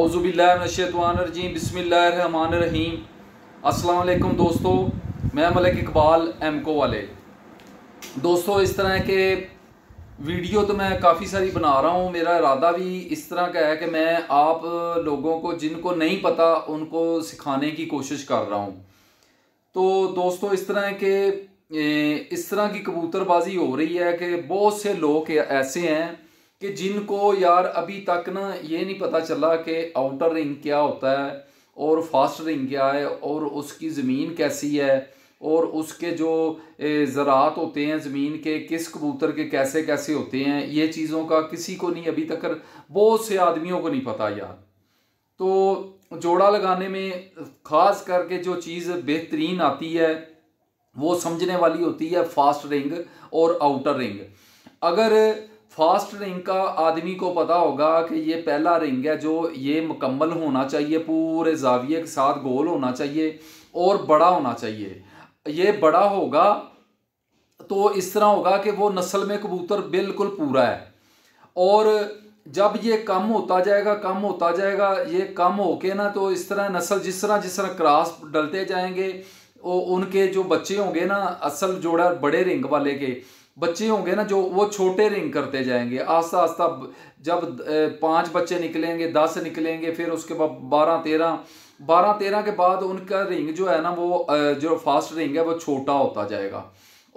अवज़ुबिल्लाशतवानरजीम बसमीम दोस्तों मैं मलिक इकबाल एम को वाले दोस्तों इस तरह के वीडियो तो मैं काफ़ी सारी बना रहा हूँ मेरा इरादा भी इस तरह का है कि मैं आप लोगों को जिनको नहीं पता उनको सिखाने की कोशिश कर रहा हूँ तो दोस्तों इस तरह के इस तरह की कबूतरबाजी हो रही है कि बहुत से लोग ऐसे हैं कि जिनको यार अभी तक ना ये नहीं पता चला कि आउटर रिंग क्या होता है और फास्ट रिंग क्या है और उसकी ज़मीन कैसी है और उसके जो ज़रात होते हैं ज़मीन के किस कबूतर के कैसे कैसे होते हैं ये चीज़ों का किसी को नहीं अभी तक बहुत से आदमियों को नहीं पता यार तो जोड़ा लगाने में ख़ास करके जो चीज़ बेहतरीन आती है वो समझने वाली होती है फास्ट रिंग और आउटर रिंग अगर फास्ट रिंग का आदमी को पता होगा कि ये पहला रिंग है जो ये मुकम्मल होना चाहिए पूरे जाविये के साथ गोल होना चाहिए और बड़ा होना चाहिए ये बड़ा होगा तो इस तरह होगा कि वो नस्ल में कबूतर बिल्कुल पूरा है और जब ये कम होता जाएगा कम होता जाएगा ये कम हो के ना तो इस तरह नस्ल जिस तरह जिस तरह क्रॉस डलते जाएंगे उनके जो बच्चे होंगे ना असल जोड़ा बड़े रिंग वाले के बच्चे होंगे ना जो वो छोटे रिंग करते जाएंगे आस्ता आस्ता जब पांच बच्चे निकलेंगे दस निकलेंगे फिर उसके बाद बारह तेरह बारह तेरह के बाद उनका रिंग जो है ना वो जो फास्ट रिंग है वो छोटा होता जाएगा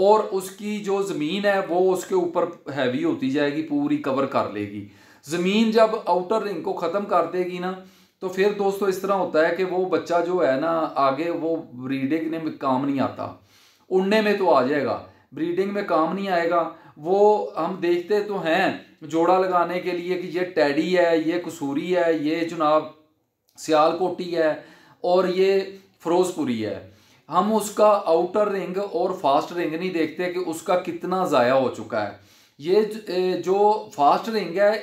और उसकी जो ज़मीन है वो उसके ऊपर हैवी होती जाएगी पूरी कवर कर लेगी ज़मीन जब आउटर रिंग को ख़त्म कर देगी ना तो फिर दोस्तों इस तरह होता है कि वो बच्चा जो है ना आगे वो रीडिंग में काम नहीं आता उड़ने में तो आ जाएगा ब्रीडिंग में काम नहीं आएगा वो हम देखते तो हैं जोड़ा लगाने के लिए कि ये टैडी है ये कसूरी है ये जनाब सियालकोटी है और ये फरोज़पुरी है हम उसका आउटर रिंग और फास्ट रिंग नहीं देखते कि उसका कितना ज़ाया हो चुका है ये जो फास्ट रिंग है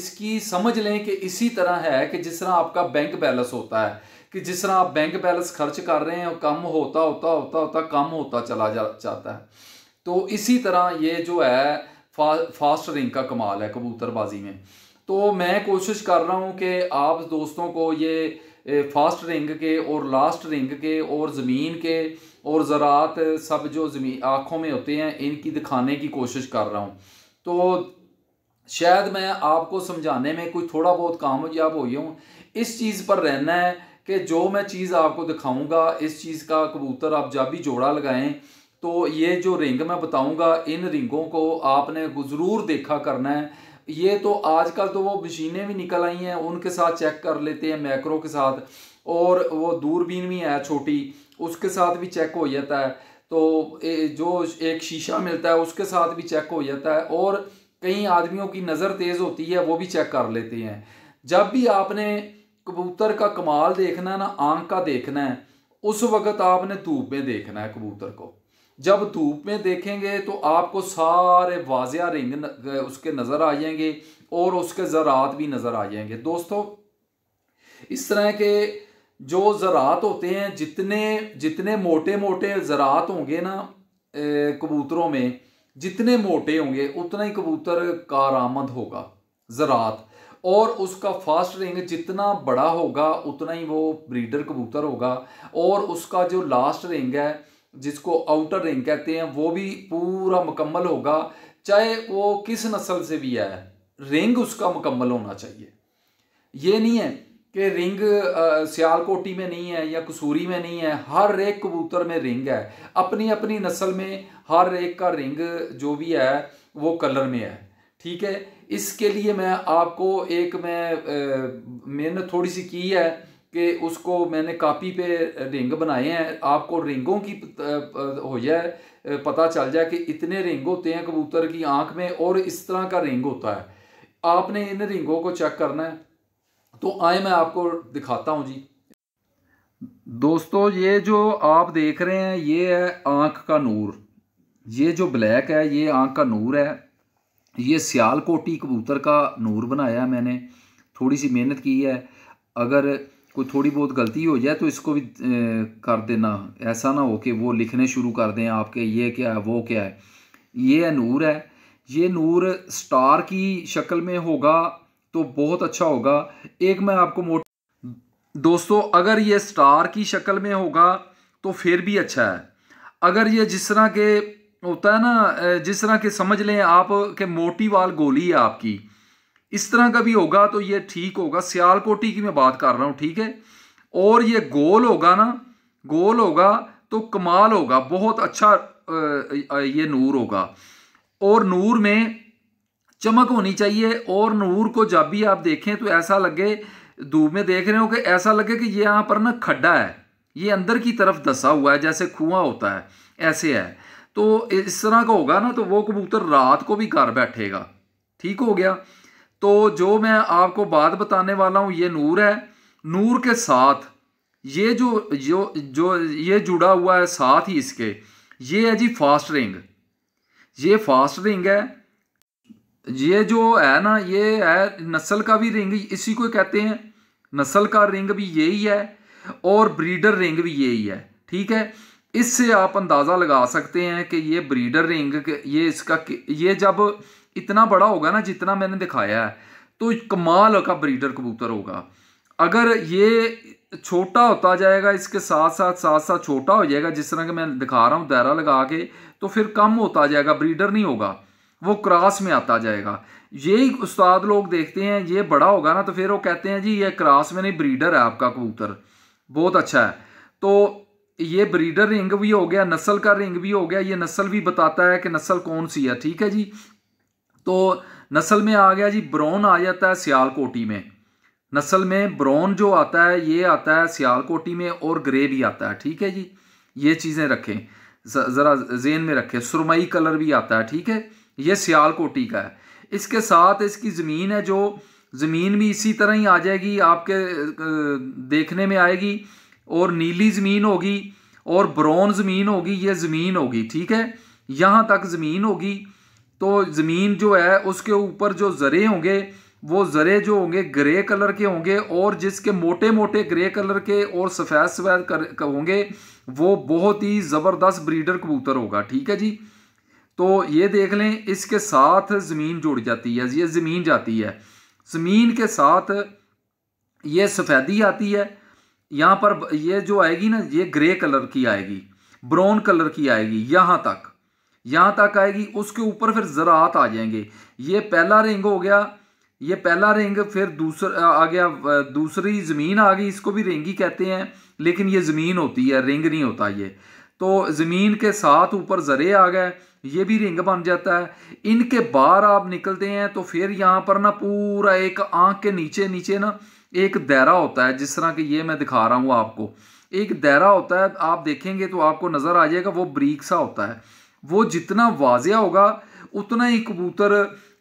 इसकी समझ लें कि इसी तरह है कि जिस तरह आपका बैंक बैलेंस होता है कि जिस तरह आप बैंक बैलेंस खर्च कर रहे हैं और कम होता होता होता होता कम होता चला जा जाता है तो इसी तरह ये जो है फा फास्ट रिंग का कमाल है कबूतरबाजी में तो मैं कोशिश कर रहा हूँ कि आप दोस्तों को ये फास्ट रिंग के और लास्ट रिंग के और ज़मीन के और ज़रात सब जो ज़मीन आँखों में होते हैं इनकी दिखाने की कोशिश कर रहा हूँ तो शायद मैं आपको समझाने में कोई थोड़ा बहुत कामयाब हुई हूँ इस चीज़ पर रहना है कि जो मैं चीज़ आपको दिखाऊंगा इस चीज़ का कबूतर आप जब भी जोड़ा लगाएं तो ये जो रिंग मैं बताऊंगा इन रिंगों को आपने ज़रूर देखा करना है ये तो आजकल तो वो मशीनें भी निकल आई हैं उनके साथ चेक कर लेते हैं मैक्रो के साथ और वो दूरबीन भी है छोटी उसके साथ भी चेक हो जाता है तो जो एक शीशा मिलता है उसके साथ भी चेक हो जाता है और कई आदमियों की नज़र तेज़ होती है वो भी चेक कर लेते हैं जब भी आपने कबूतर का कमाल देखना है ना आंख का देखना है उस वक़्त आपने धूप में देखना है कबूतर को जब धूप में देखेंगे तो आपको सारे वाजिया रिंग उसके नज़र आ जाएंगे और उसके ज़रात भी नज़र आ जाएंगे दोस्तों इस तरह के जो ज़रात होते हैं जितने जितने मोटे मोटे ज़रात होंगे ना कबूतरों में जितने मोटे होंगे उतना ही कबूतर कारामद होगा ज़रात और उसका फास्ट रिंग जितना बड़ा होगा उतना ही वो ब्रीडर कबूतर होगा और उसका जो लास्ट रिंग है जिसको आउटर रिंग कहते हैं वो भी पूरा मुकम्मल होगा चाहे वो किस नस्ल से भी है रिंग उसका मुकम्मल होना चाहिए ये नहीं है कि रिंग सियालकोटी में नहीं है या कसूरी में नहीं है हर एक कबूतर में रिंग है अपनी अपनी नस्ल में हर एक का रिंग जो भी है वो कलर में है ठीक है इसके लिए मैं आपको एक मैं मेहनत थोड़ी सी की है कि उसको मैंने कापी पे रिंग बनाए हैं आपको रिंगों की हो जाए पता चल जाए कि इतने रिंग होते हैं कबूतर की आंख में और इस तरह का रिंग होता है आपने इन रिंगों को चेक करना है तो आए मैं आपको दिखाता हूँ जी दोस्तों ये जो आप देख रहे हैं ये है आँख का नूर ये जो ब्लैक है ये आँख का नूर है ये सियालकोटी कबूतर का नूर बनाया है मैंने थोड़ी सी मेहनत की है अगर कोई थोड़ी बहुत गलती हो जाए तो इसको भी कर देना ऐसा ना हो कि वो लिखने शुरू कर दें आपके ये क्या है वो क्या है ये है नूर है ये नूर स्टार की शक्ल में होगा तो बहुत अच्छा होगा एक मैं आपको मोट दोस्तों अगर ये स्टार की शक्ल में होगा तो फिर भी अच्छा है अगर ये जिस तरह के होता है ना जिस तरह के समझ लें आप के मोटी वाल गोली है आपकी इस तरह का भी होगा तो ये ठीक होगा सियालकोटी की मैं बात कर रहा हूँ ठीक है और ये गोल होगा ना गोल होगा तो कमाल होगा बहुत अच्छा ये नूर होगा और नूर में चमक होनी चाहिए और नूर को जब भी आप देखें तो ऐसा लगे धूप में देख रहे हो कि ऐसा लगे कि ये यहाँ पर ना खड्डा है ये अंदर की तरफ दसा हुआ है जैसे खुआ होता है ऐसे है तो इस तरह का होगा ना तो वो कबूतर रात को भी घर बैठेगा ठीक हो गया तो जो मैं आपको बात बताने वाला हूँ ये नूर है नूर के साथ ये जो जो जो ये जुड़ा हुआ है साथ ही इसके ये है जी फास्ट रिंग ये फास्ट रिंग है ये जो है ना ये है नस्ल का भी रिंग इसी को कहते हैं नस्ल का रिंग भी यही है और ब्रीडर रिंग भी यही है ठीक है इससे आप अंदाज़ा लगा सकते हैं कि ये ब्रीडर रिंग ये इसका ये जब इतना बड़ा होगा ना जितना मैंने दिखाया है तो कमाल का ब्रीडर कबूतर होगा अगर ये छोटा होता जाएगा इसके साथ साथ साथ साथ छोटा हो जाएगा जिस तरह के मैं दिखा रहा हूँ दायरा लगा के तो फिर कम होता जाएगा ब्रीडर नहीं होगा वो क्रॉस में आता जाएगा यही उस्ताद लोग देखते हैं ये बड़ा होगा ना तो फिर वो कहते हैं जी ये क्रॉस में नहीं ब्रीडर है आपका कबूतर बहुत अच्छा है तो ये ब्रीडर रिंग भी हो गया नस्ल का रिंग भी हो गया ये नस्ल भी बताता है कि नस्ल कौन सी है ठीक है जी तो नस्ल में आ गया जी ब्राउन आ जाता है सियालकोटी में नस्ल में ब्राउन जो आता है ये आता है सियालकोटी में और ग्रे भी आता है ठीक है जी ये चीज़ें रखें ज़रा जेन में रखें सुरमई कलर भी आता है ठीक है ये सियालकोटी का है इसके साथ इसकी ज़मीन है जो ज़मीन भी इसी तरह ही आ जाएगी आपके देखने में आएगी और नीली ज़मीन होगी और ब्राउन ज़मीन होगी ये ज़मीन होगी ठीक है यहाँ तक ज़मीन होगी तो ज़मीन जो है उसके ऊपर जो ज़रे होंगे वो ज़रे जो होंगे ग्रे कलर के होंगे और जिसके मोटे मोटे ग्रे कलर के और सफ़ेद सफ़ेद होंगे वो बहुत ही ज़बरदस्त ब्रीडर कबूतर होगा ठीक है जी तो ये देख लें इसके साथ ज़मीन जुड़ जाती है ये ज़मीन जाती है ज़मीन के साथ ये सफ़ेदी आती है यहाँ पर ये जो आएगी ना ये ग्रे कलर की आएगी ब्राउन कलर की आएगी यहाँ तक यहाँ तक आएगी उसके ऊपर फिर ज़रात आ जाएंगे ये पहला रिंग हो गया ये पहला रिंग फिर दूसरा आ गया दूसरी ज़मीन आ गई इसको भी रिंग ही कहते हैं लेकिन ये ज़मीन होती है रिंग नहीं होता ये तो ज़मीन के साथ ऊपर ज़रे आ गए ये भी रिंग बन जाता है इनके बाहर आप निकलते हैं तो फिर यहाँ पर ना पूरा एक आँख के नीचे नीचे ना एक दायरा होता है जिस तरह कि ये मैं दिखा रहा हूँ आपको एक दायरा होता है आप देखेंगे तो आपको नज़र आ जाएगा वो ब्रीक सा होता है वो जितना वाजिया होगा उतना ही कबूतर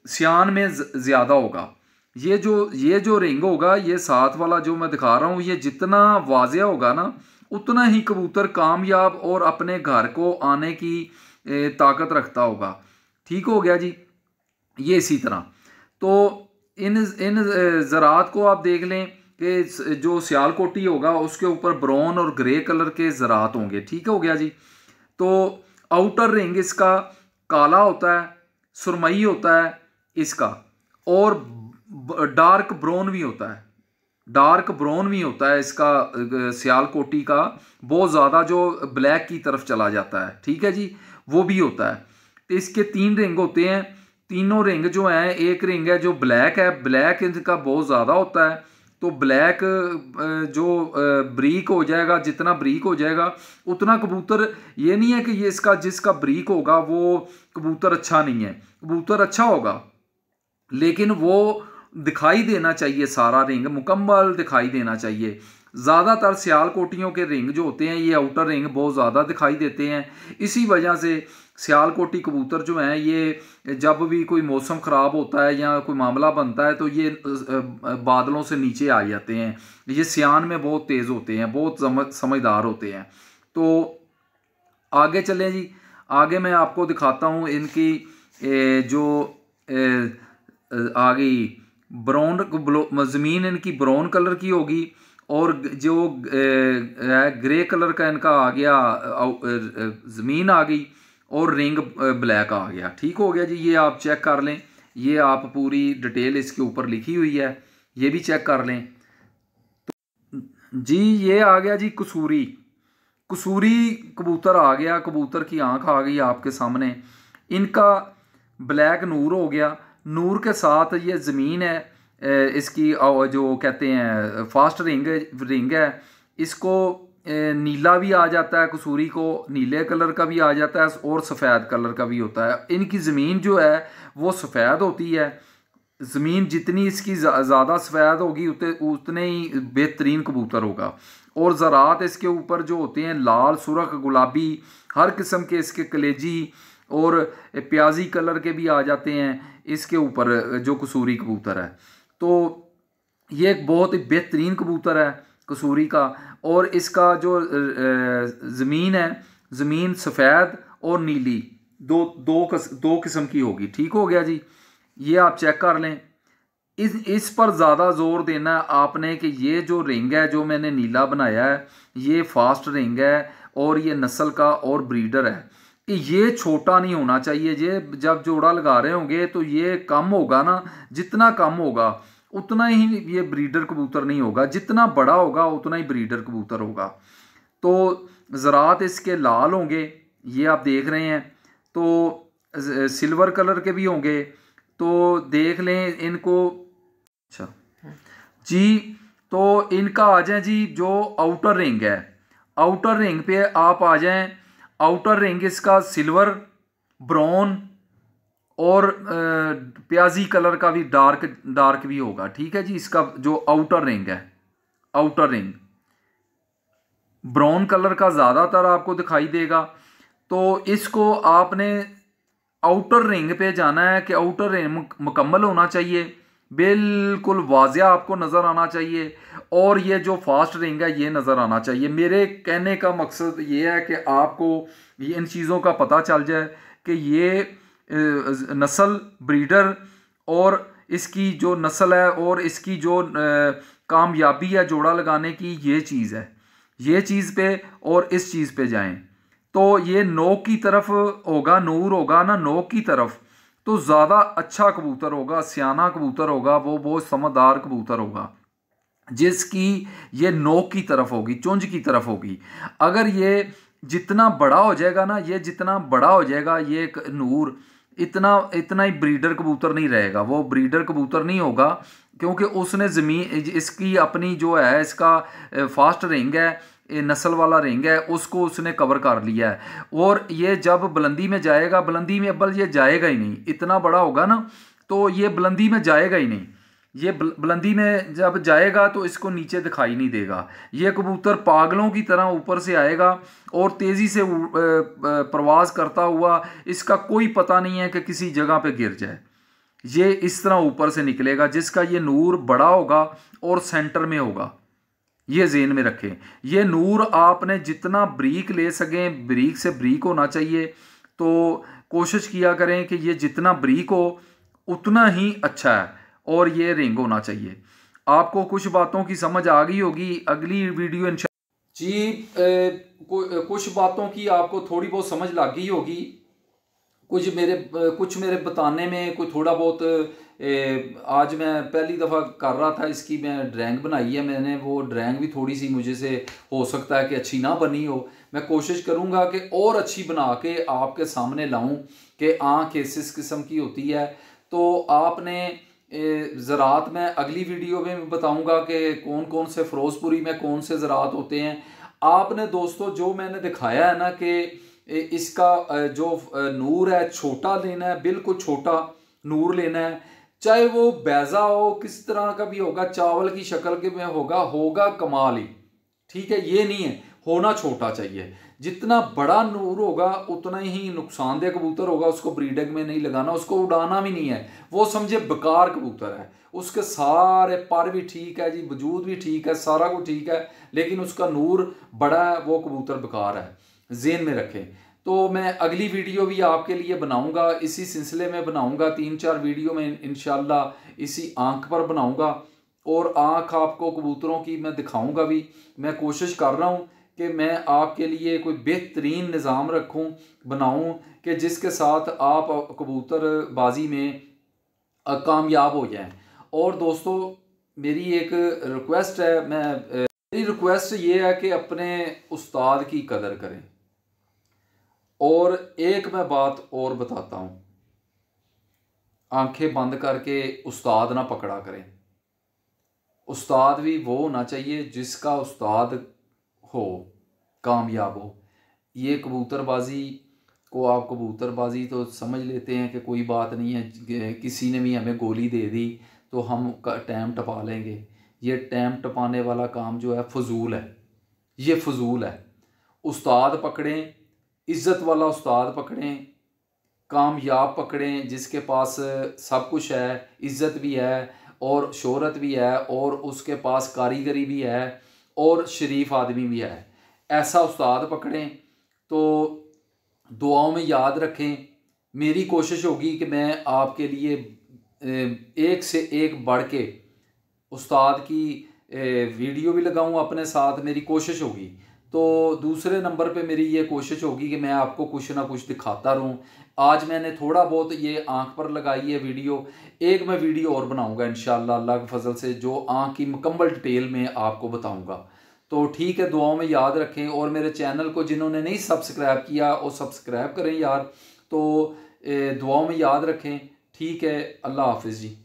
सियान में ज़्यादा होगा ये जो ये जो रिंग होगा ये साथ वाला जो मैं दिखा रहा हूँ ये जितना वाजिया होगा ना उतना ही कबूतर कामयाब और अपने घर को आने की ताकत रखता होगा ठीक हो गया जी ये इसी तरह तो इन इन ज़रात को आप देख लें कि जो सियालकोटी होगा उसके ऊपर ब्राउन और ग्रे कलर के ज़रात होंगे ठीक हो गया जी तो आउटर रिंग इसका काला होता है सुरमई होता है इसका और डार्क ब्राउन भी होता है डार्क ब्राउन भी होता है इसका सियालकोटी का बहुत ज़्यादा जो ब्लैक की तरफ चला जाता है ठीक है जी वो भी होता है तो इसके तीन रिंग होते हैं तीनों रिंग जो हैं एक रिंग है जो ब्लैक है ब्लैक इनका बहुत ज़्यादा होता है तो ब्लैक जो ब्रीक हो जाएगा जितना ब्रीक हो जाएगा उतना कबूतर ये नहीं है कि ये इसका जिसका ब्रीक होगा वो कबूतर अच्छा नहीं है कबूतर अच्छा होगा लेकिन वो दिखाई देना चाहिए सारा रिंग मुकम्मल दिखाई देना चाहिए ज़्यादातर सियाल कोटियों के रिंग जो होते हैं ये आउटर रिंग बहुत ज़्यादा दिखाई देते हैं इसी वजह से सियालकोटी कबूतर जो हैं ये जब भी कोई मौसम ख़राब होता है या कोई मामला बनता है तो ये बादलों से नीचे आ जाते हैं ये सियान में बहुत तेज़ होते हैं बहुत समझदार होते हैं तो आगे चलें जी आगे मैं आपको दिखाता हूँ इनकी ए, जो आ गई ब्राउन ज़मीन इनकी ब्राउन कलर की होगी और जो ग्रे कलर का इनका आ गया ज़मीन आ गई और रिंग ब्लैक आ गया ठीक हो गया जी ये आप चेक कर लें ये आप पूरी डिटेल इसके ऊपर लिखी हुई है ये भी चेक कर लें तो जी ये आ गया जी कसूरी कसूरी कबूतर आ गया कबूतर की आंख आ गई आपके सामने इनका ब्लैक नूर हो गया नूर के साथ ये ज़मीन है इसकी जो कहते हैं फास्ट रिंग रिंग है इसको नीला भी आ जाता है कसूरी को नीले कलर का भी आ जाता है और सफ़ेद कलर का भी होता है इनकी ज़मीन जो है वो सफ़ेद होती है ज़मीन जितनी इसकी ज़्यादा सफ़ेद होगी उतने उतने ही बेहतरीन कबूतर होगा और ज़रात इसके ऊपर जो होते हैं लाल सुरख गुलाबी हर किस्म के इसके कलेजी और प्याजी कलर के भी आ जाते हैं इसके ऊपर जो कसूरी कबूतर है तो ये एक बहुत ही बेहतरीन कबूतर है कसूरी का और इसका जो ज़मीन है ज़मीन सफ़ेद और नीली दो दो कस, दो किस्म की होगी ठीक हो गया जी ये आप चेक कर लें इस इस पर ज़्यादा ज़ोर देना आपने कि ये जो रिंग है जो मैंने नीला बनाया है ये फास्ट रिंग है और ये नस्ल का और ब्रीडर है ये छोटा नहीं होना चाहिए ये जब जोड़ा लगा रहे होंगे तो ये कम होगा ना जितना कम होगा उतना ही ये ब्रीडर कबूतर नहीं होगा जितना बड़ा होगा उतना ही ब्रीडर कबूतर होगा तो ज़रात इसके लाल होंगे ये आप देख रहे हैं तो सिल्वर कलर के भी होंगे तो देख लें इनको अच्छा जी तो इनका आ जाए जी जो आउटर रिंग है आउटर रिंग पे आप आ जाएं आउटर रिंग इसका सिल्वर ब्राउन और प्याजी कलर का भी डार्क डार्क भी होगा ठीक है जी इसका जो आउटर रिंग है आउटर रिंग ब्राउन कलर का ज़्यादातर आपको दिखाई देगा तो इसको आपने आउटर रिंग पे जाना है कि आउटर रिंग मुकम्मल होना चाहिए बिल्कुल वाजिया आपको नज़र आना चाहिए और ये जो फास्ट रिंग है ये नज़र आना चाहिए मेरे कहने का मकसद ये है कि आपको ये इन चीज़ों का पता चल जाए कि ये नस्ल ब्रीडर और इसकी जो नस्ल है और इसकी जो कामयाबी है जोड़ा लगाने की ये चीज़ है ये चीज़ पे और इस चीज़ पे जाएं तो ये नोक की तरफ होगा नूर होगा ना नोक की तरफ तो ज़्यादा अच्छा कबूतर होगा सियाना कबूतर होगा वो बहुत समझदार कबूतर होगा जिसकी ये नोक की तरफ होगी चुंज की तरफ होगी अगर ये जितना बड़ा हो जाएगा ना ये जितना बड़ा हो जाएगा ये नूर इतना इतना ही ब्रीडर कबूतर नहीं रहेगा वो ब्रीडर कबूतर नहीं होगा क्योंकि उसने ज़मीन इसकी अपनी जो है इसका फास्ट रिंग है नस्ल वाला रिंग है उसको उसने कवर कर लिया है और ये जब बुलंदी में जाएगा बुलंदी में अब्बल ये जाएगा ही नहीं इतना बड़ा होगा ना तो ये बुलंदी में जाएगा ही नहीं ये बुलंदी में जब जाएगा तो इसको नीचे दिखाई नहीं देगा ये कबूतर पागलों की तरह ऊपर से आएगा और तेज़ी से प्रवास करता हुआ इसका कोई पता नहीं है कि किसी जगह पे गिर जाए ये इस तरह ऊपर से निकलेगा जिसका ये नूर बड़ा होगा और सेंटर में होगा ये जेन में रखें ये नूर आपने जितना ब्रीक ले सकें ब्रीक से ब्रीक होना चाहिए तो कोशिश किया करें कि ये जितना ब्रीक हो उतना ही अच्छा है और ये रिंग होना चाहिए आपको कुछ बातों की समझ आ गई होगी अगली वीडियो इन जी ए, कुछ बातों की आपको थोड़ी बहुत समझ लग गई होगी कुछ मेरे कुछ मेरे बताने में कोई थोड़ा बहुत ए, आज मैं पहली दफ़ा कर रहा था इसकी मैं ड्राइंग बनाई है मैंने वो ड्राइंग भी थोड़ी सी मुझे से हो सकता है कि अच्छी ना बनी हो मैं कोशिश करूँगा कि और अच्छी बना के आपके सामने लाऊँ कि आँख किस किस्म की होती है तो आपने ज़रात में अगली वीडियो में बताऊंगा कि कौन कौन से फ़िरोज़पुरी में कौन से ज़रात होते हैं आपने दोस्तों जो मैंने दिखाया है ना कि इसका जो नूर है छोटा लेना है बिल्कुल छोटा नूर लेना है चाहे वो बैज़ा हो किस तरह का भी होगा चावल की शक्ल के में होगा होगा कमाल ही ठीक है ये नहीं है होना छोटा चाहिए जितना बड़ा नूर होगा उतना ही नुकसानदेह कबूतर होगा उसको ब्रीडिंग में नहीं लगाना उसको उड़ाना भी नहीं है वो समझे बेकार कबूतर है उसके सारे पर भी ठीक है जी वजूद भी ठीक है सारा कुछ ठीक है लेकिन उसका नूर बड़ा है वो कबूतर बेकार है जेन में रखें तो मैं अगली वीडियो भी आपके लिए बनाऊंगा इसी सिलसिले में बनाऊंगा तीन चार वीडियो में इन इसी आंख पर बनाऊंगा और आंख आपको कबूतरों की मैं दिखाऊंगा भी मैं कोशिश कर रहा हूँ कि मैं आपके लिए कोई बेहतरीन निज़ाम रखूं बनाऊं कि जिसके साथ आप कबूतर बाजी में कामयाब हो जाएं और दोस्तों मेरी एक रिक्वेस्ट है मैं मेरी रिक्वेस्ट ये है कि अपने उस्ताद की कदर करें और एक मैं बात और बताता हूँ आंखें बंद करके उस्ताद ना पकड़ा करें उस्ताद भी वो होना चाहिए जिसका उस्ताद हो कामयाब हो ये कबूतरबाजी को आप कबूतरबाजी तो समझ लेते हैं कि कोई बात नहीं है किसी ने भी हमें गोली दे दी तो हम टाइम टपा लेंगे ये टाइम टपाने वाला काम जो है फजूल है ये फजूल है उस्ताद पकड़ें इज़्ज़त वाला उस्ताद पकड़ें कामयाब पकड़ें जिसके पास सब कुछ है इज़्ज़त भी है और शहरत भी है और उसके पास कारीगरी भी है और शरीफ आदमी भी है ऐसा उस्ताद पकड़ें तो दुआओं में याद रखें मेरी कोशिश होगी कि मैं आपके लिए एक से एक बढ़ के उस्ताद की वीडियो भी लगाऊं अपने साथ मेरी कोशिश होगी तो दूसरे नंबर पे मेरी ये कोशिश होगी कि मैं आपको कुछ ना कुछ दिखाता रहूँ आज मैंने थोड़ा बहुत ये आंख पर लगाई है वीडियो एक मैं वीडियो और बनाऊंगा इन अल्लाह के फजल से जो आंख की मुकम्मल डिटेल में आपको बताऊंगा तो ठीक है दुआओं में याद रखें और मेरे चैनल को जिन्होंने नहीं सब्सक्राइब किया वो सब्सक्राइब करें यार तो दुआओं में याद रखें ठीक है अल्लाह हाफिज़ जी